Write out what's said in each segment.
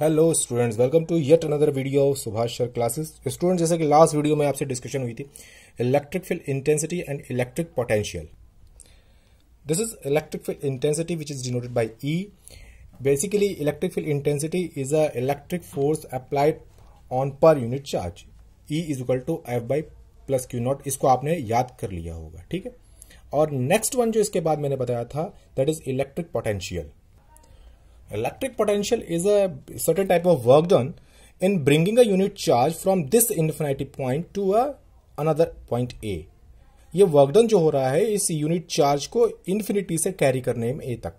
Hello students welcome to yet another video of Subhash sir classes student जैसे कि last video में आपसे discussion हुई थी electric field intensity and electric potential this is electric field intensity which is denoted by E basically electric field intensity is a electric force applied on per unit charge E is equal to F by plus q naught इसको आपने याद कर लिया होगा ठीक है और next one जो इसके बाद मैंने बताया था that is electric potential Electric potential is a certain type of work done in bringing a unit charge from this infinity point to a another point A. ये वर्क डन जो हो रहा है इस यूनिट चार्ज को infinity से carry करने में ए तक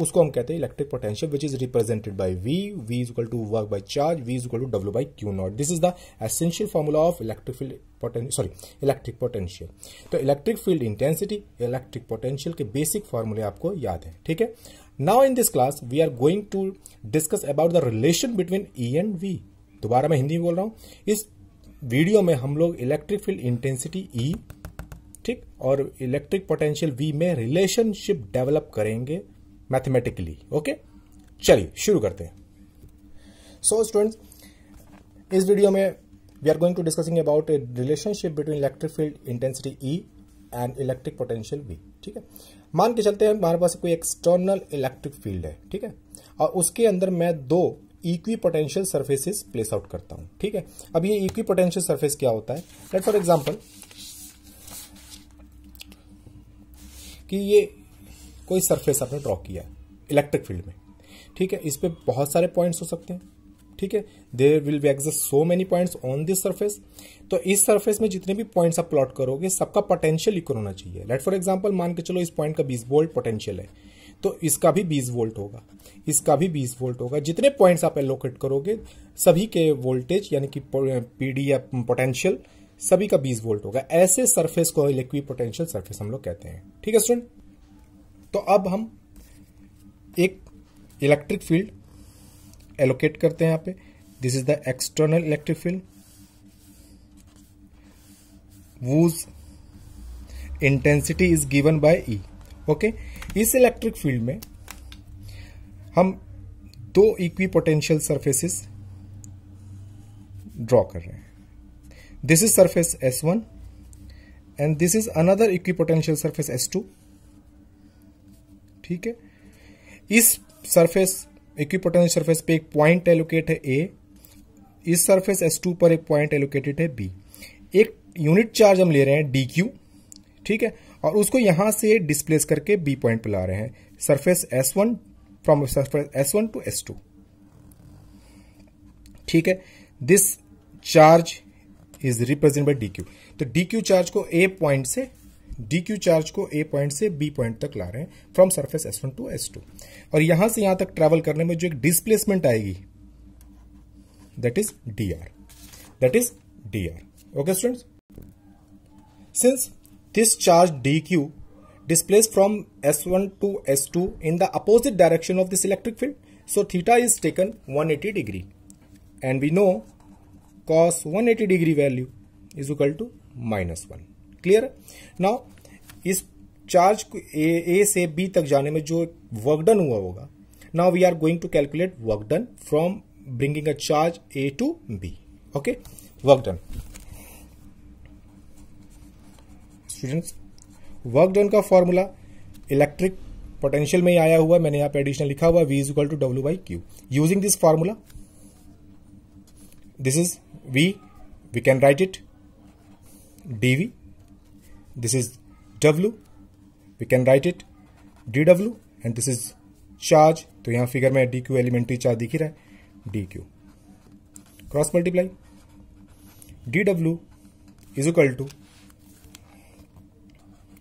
उसको हम कहते हैं electric potential which is represented by V V is equal to work by charge V is equal to W by q naught this is the essential formula of electric field sorry electric potential तो electric field intensity electric potential के basic फॉर्मूले आपको याद है ठीक है now in this class we are going to discuss about the relation between E and V दोबारा मैं हिंदी में बोल रहा हूं इस वीडियो में हम लोग इलेक्ट्रिक फील्ड इंटेंसिटी ई ठीक और इलेक्ट्रिक पोटेंशियल वी में रिलेशनशिप डेवलप करेंगे मैथमेटिकली ओके चलिए शुरू करते हैं सो so, स्टूडेंट्स इस वीडियो में we are going to discussing about relationship between electric field intensity E and electric potential V ठीक है मान के चलते हैं हमारे पास कोई एक्सटर्नल इलेक्ट्रिक फील्ड है ठीक है और उसके अंदर मैं दो equipotential surfaces place out करता हूं ठीक है अब ये इक्वी पोटेंशियल सर्फेस क्या होता है लेट फॉर एग्जाम्पल कि ये कोई सरफेस आपने ड्रॉ किया इलेक्ट्रिक फील्ड में ठीक है इस पर बहुत सारे पॉइंट्स हो सकते हैं ठीक है there will be exist so many points on this surface तो इस सरफेस में जितने भी पॉइंट्स आप प्लॉट करोगे सबका पोटेंशियल इक्वल होना चाहिए लेट फॉर एग्जाम्पल मान के चलो इस पॉइंट का बीस वोल्ट पोटेंशियल है तो इसका भी बीस वोल्ट होगा इसका भी बीस वोल्ट होगा जितने पॉइंट्स आप एलोकेट करोगे सभी के वोल्टेज यानी कि पीडी या पोटेंशियल सभी का बीस वोल्ट होगा ऐसे सरफेस को इलेक्ट्री पोटेंशियल सर्फेस हम लोग कहते हैं ठीक है स्टूडेंट तो अब हम एक इलेक्ट्रिक फील्ड एलोकेट करते हैं यहाँ पे this is the external electric field whose intensity is given by E okay इस इलेक्ट्रिक फील्ड में हम दो इक्वी पोटेंशियल सर्फेसिस ड्रॉ कर रहे हैं this is surface S one and this is another equipotential surface S two ठीक है इस सरफेस इक्वी पोटेंशियल सर्फेस पे एक पॉइंट एलोकेट है ए इस सर्फेस एस टू पर एक पॉइंट एलोकेटेड है बी एक यूनिट चार्ज हम ले रहे हैं डी क्यू ठीक है और उसको यहां से डिस्प्लेस करके बी पॉइंट पर ला रहे हैं surface S one from surface S one to S two ठीक है this charge is represent by d q तो डी क्यू चार्ज को ए पॉइंट से डी क्यू चार्ज को ए पॉइंट से बी पॉइंट तक ला रहे हैं from surface S one to S two और यहां से यहां तक ट्रेवल करने में जो एक डिस्प्लेसमेंट आएगी that is d r that is d are okay students Since this charge dq displaced from S1 to S2 in the opposite direction of this electric field, so theta is taken 180 degree. And we know cos 180 degree value is equal to minus 1 clear now is charge A, A से B तक जाने में जो work done हुआ होगा now we are going to calculate work done from bringing a charge A to B okay work done students work done का formula electric potential में आया हुआ मैंने यहां पे एडिशनल लिखा हुआ V is equal to W by q using this formula this is V we can write it d V this is W we can write it d W and this is charge तो यहां figure में D Q elementary charge दिख रहा है d q cross multiply d W is equal to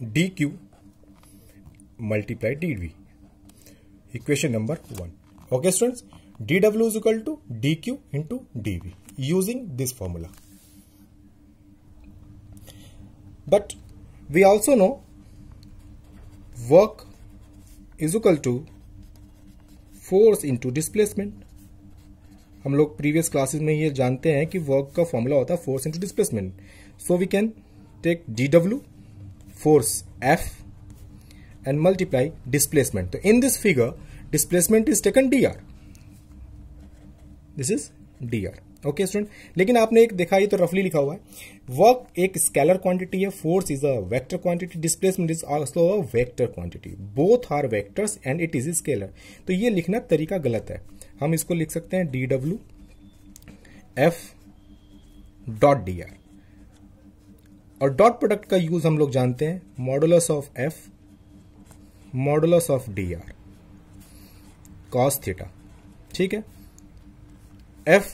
d q multiply d V equation number one okay students d W is equal to d q into d V using this formula but we also know work is equal to force into displacement हम लोग previous classes में ये जानते हैं कि work का formula होता है force into displacement so we can take d W force F and multiply displacement तो in this figure displacement is taken d r this is d are okay student लेकिन आपने एक देखा ये तो रफली लिखा हुआ है वर्क एक स्केलर क्वांटिटी है force is a vector quantity displacement is also a vector quantity both are vectors and it is scalar तो ये लिखना तरीका गलत है हम इसको लिख सकते हैं d W F dot d r और डॉट प्रोडक्ट का यूज हम लोग जानते हैं modulus of F modulus of d r cos theta ठीक है F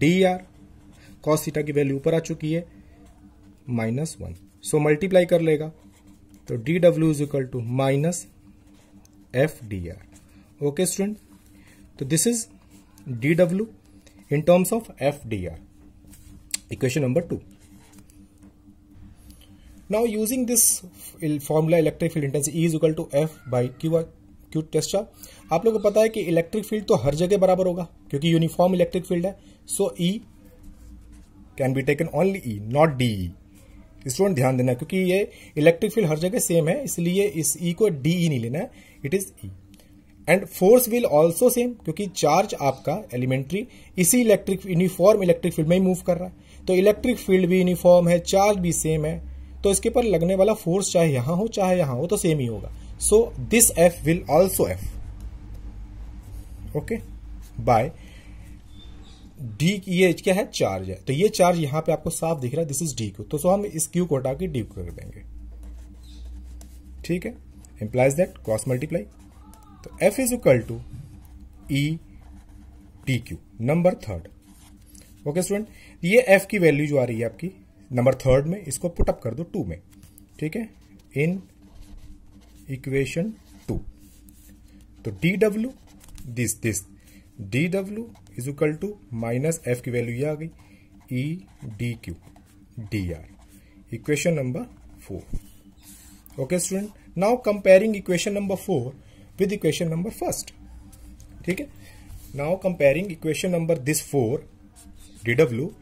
d r cos theta की वैल्यू ऊपर आ चुकी है माइनस वन सो मल्टीप्लाई कर लेगा तो d W is equal to minus F d are okay student तो this is d W of F d r equation number two Now using this formula electric field intensity E is equal to F by Q q uh, टेस्टा आप लोगों को पता है कि electric field तो हर जगह बराबर होगा क्योंकि यूनिफॉर्म इलेक्ट्रिक फील्ड है so E can be taken only E not d E student ध्यान देना क्योंकि ये इलेक्ट्रिक फील्ड हर जगह सेम है इसलिए इस ई e को डी ई e नहीं लेना है it is E and force will also same क्योंकि चार्ज आपका एलिमेंट्री इसी इलेक्ट्रिक यूनिफॉर्म इलेक्ट्रिक फील्ड में ही मूव कर रहा है तो इलेक्ट्रिक फील्ड भी यूनिफॉर्म है चार्ज भी सेम है तो इसके ऊपर लगने वाला फोर्स चाहे यहां हो चाहे यहां हो तो सेम ही होगा so this F will also F okay by d ये क्या है चार्ज है तो ये चार्ज यहां पे आपको साफ दिख रहा है दिस इज डी क्यू तो सो हम इस क्यू को हटा के डी कर देंगे ठीक है इंप्लाइज दैट क्रॉस मल्टीप्लाई तो F is equal to E d q number third okay student ये एफ की वैल्यू जो आ रही है आपकी नंबर थर्ड में इसको पुटअप कर दो टू में ठीक है इन इक्वेशन टू तो d W this this d W is equal to minus F की वैल्यू ये आ गई E d q d r equation number four okay student now comparing equation number four with equation number first ठीक है now comparing equation number this four d W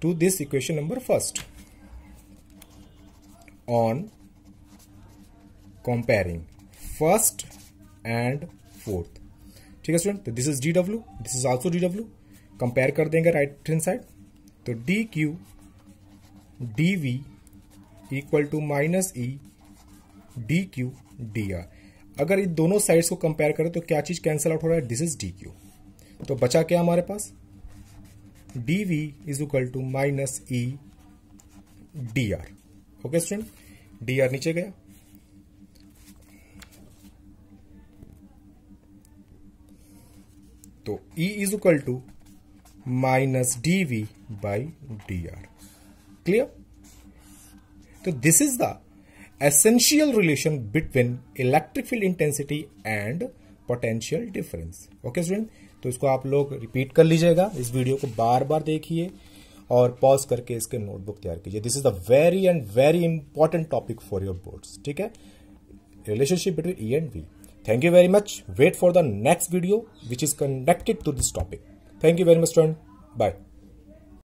to this equation number first on comparing first and fourth ठीक है student तो this is d W this is also d W compare कर देंगे right hand side तो d q d V equal to minus E d q d r अगर इन दोनों sides को कंपेयर करें तो क्या चीज कैंसिल आउट हो रहा है दिस इज डी क्यू तो बचा क्या हमारे पास dv is equal to minus E D are okay student D R नीचे गया तो E is equal to minus D V by D R clear तो this is the essential relation between electric field intensity and potential difference okay student तो इसको आप लोग repeat कर लीजिएगा इस वीडियो को बार बार देखिए और पॉज करके इसके नोटबुक तैयार कीजिए this is the very and very important topic for your boards ठीक है relationship between E and V thank you very much wait for the next video which is connected to this topic thank you very much student bye